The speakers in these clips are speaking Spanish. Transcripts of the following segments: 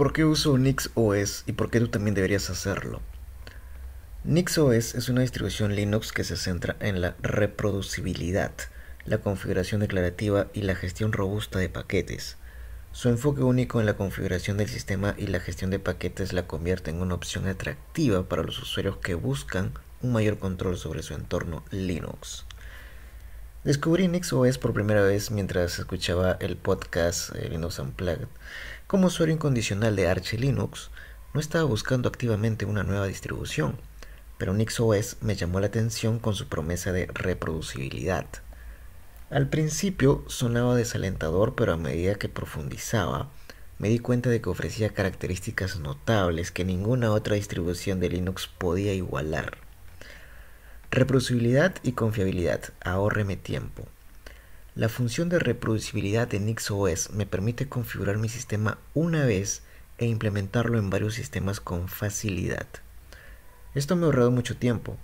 ¿Por qué uso NixOS y por qué tú también deberías hacerlo? NixOS es una distribución Linux que se centra en la reproducibilidad, la configuración declarativa y la gestión robusta de paquetes. Su enfoque único en la configuración del sistema y la gestión de paquetes la convierte en una opción atractiva para los usuarios que buscan un mayor control sobre su entorno Linux. Descubrí NixOS por primera vez mientras escuchaba el podcast Linux eh, Unplugged como usuario incondicional de Arch Linux, no estaba buscando activamente una nueva distribución, pero NixOS me llamó la atención con su promesa de reproducibilidad. Al principio sonaba desalentador, pero a medida que profundizaba, me di cuenta de que ofrecía características notables que ninguna otra distribución de Linux podía igualar. Reproducibilidad y confiabilidad, ahorreme tiempo. La función de reproducibilidad de NixOS me permite configurar mi sistema una vez e implementarlo en varios sistemas con facilidad. Esto me ha ahorrado mucho tiempo,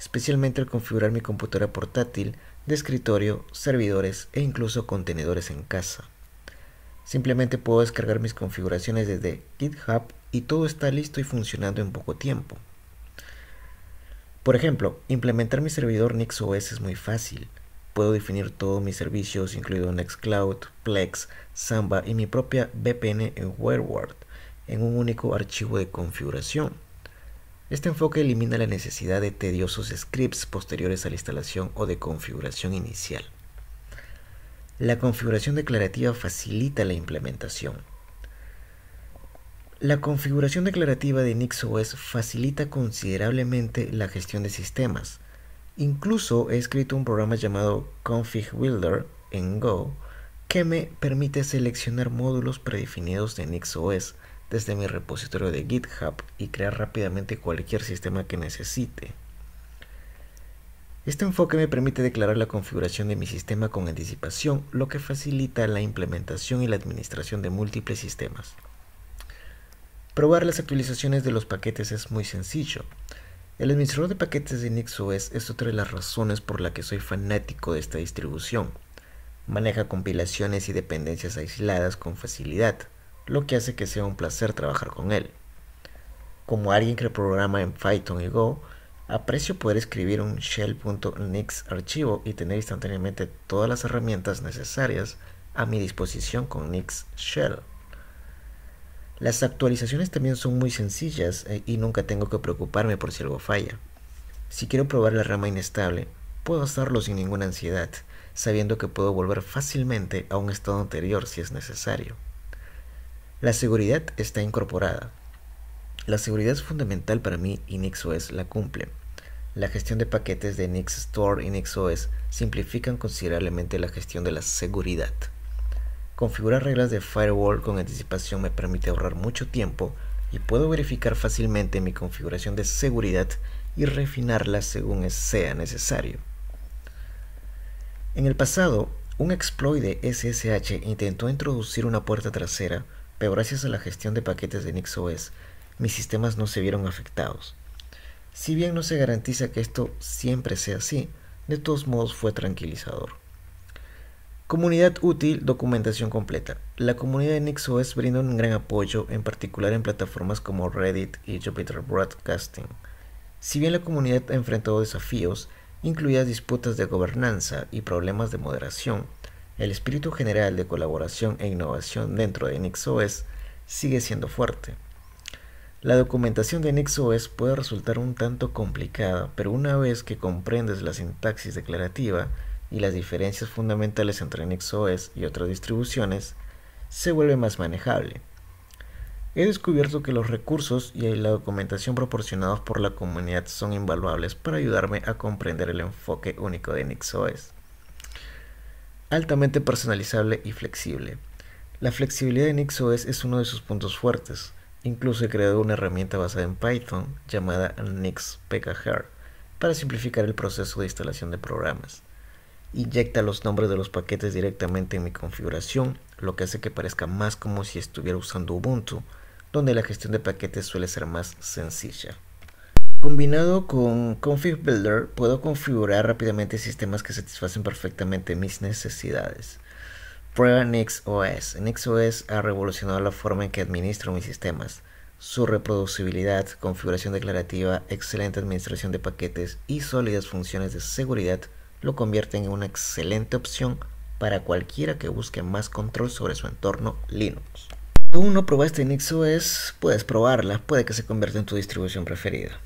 especialmente al configurar mi computadora portátil, de escritorio, servidores e incluso contenedores en casa. Simplemente puedo descargar mis configuraciones desde GitHub y todo está listo y funcionando en poco tiempo. Por ejemplo, implementar mi servidor NixOS es muy fácil. Puedo definir todos mis servicios, incluido Nextcloud, Plex, Samba y mi propia VPN en WireGuard, en un único archivo de configuración. Este enfoque elimina la necesidad de tediosos scripts posteriores a la instalación o de configuración inicial. La configuración declarativa facilita la implementación. La configuración declarativa de NixOS facilita considerablemente la gestión de sistemas, Incluso he escrito un programa llamado Config en Go que me permite seleccionar módulos predefinidos de NixOS desde mi repositorio de GitHub y crear rápidamente cualquier sistema que necesite. Este enfoque me permite declarar la configuración de mi sistema con anticipación, lo que facilita la implementación y la administración de múltiples sistemas. Probar las actualizaciones de los paquetes es muy sencillo. El administrador de paquetes de NixOS es otra de las razones por la que soy fanático de esta distribución. Maneja compilaciones y dependencias aisladas con facilidad, lo que hace que sea un placer trabajar con él. Como alguien que programa en Python y Go, aprecio poder escribir un shell.nix archivo y tener instantáneamente todas las herramientas necesarias a mi disposición con Nix Shell. Las actualizaciones también son muy sencillas eh, y nunca tengo que preocuparme por si algo falla. Si quiero probar la rama inestable, puedo hacerlo sin ninguna ansiedad, sabiendo que puedo volver fácilmente a un estado anterior si es necesario. La seguridad está incorporada. La seguridad es fundamental para mí y NixOS la cumple. La gestión de paquetes de Nix Store y NixOS simplifican considerablemente la gestión de la seguridad. Configurar reglas de firewall con anticipación me permite ahorrar mucho tiempo y puedo verificar fácilmente mi configuración de seguridad y refinarla según sea necesario. En el pasado, un exploit de SSH intentó introducir una puerta trasera, pero gracias a la gestión de paquetes de NixOS, mis sistemas no se vieron afectados. Si bien no se garantiza que esto siempre sea así, de todos modos fue tranquilizador. Comunidad útil, documentación completa. La comunidad de NixOS brinda un gran apoyo, en particular en plataformas como Reddit y Jupyter Broadcasting. Si bien la comunidad ha enfrentado desafíos, incluidas disputas de gobernanza y problemas de moderación, el espíritu general de colaboración e innovación dentro de NixOS sigue siendo fuerte. La documentación de NixOS puede resultar un tanto complicada, pero una vez que comprendes la sintaxis declarativa, y las diferencias fundamentales entre NixOS y otras distribuciones, se vuelve más manejable. He descubierto que los recursos y la documentación proporcionados por la comunidad son invaluables para ayudarme a comprender el enfoque único de NixOS. Altamente personalizable y flexible. La flexibilidad de NixOS es uno de sus puntos fuertes. Incluso he creado una herramienta basada en Python llamada NixPKHR para simplificar el proceso de instalación de programas inyecta los nombres de los paquetes directamente en mi configuración, lo que hace que parezca más como si estuviera usando Ubuntu, donde la gestión de paquetes suele ser más sencilla. Combinado con Config Builder, puedo configurar rápidamente sistemas que satisfacen perfectamente mis necesidades. Prueba NixOS. NixOS ha revolucionado la forma en que administro mis sistemas. Su reproducibilidad, configuración declarativa, excelente administración de paquetes y sólidas funciones de seguridad lo convierten en una excelente opción para cualquiera que busque más control sobre su entorno Linux. Si aún no probaste NixOS, puedes probarla, puede que se convierta en tu distribución preferida.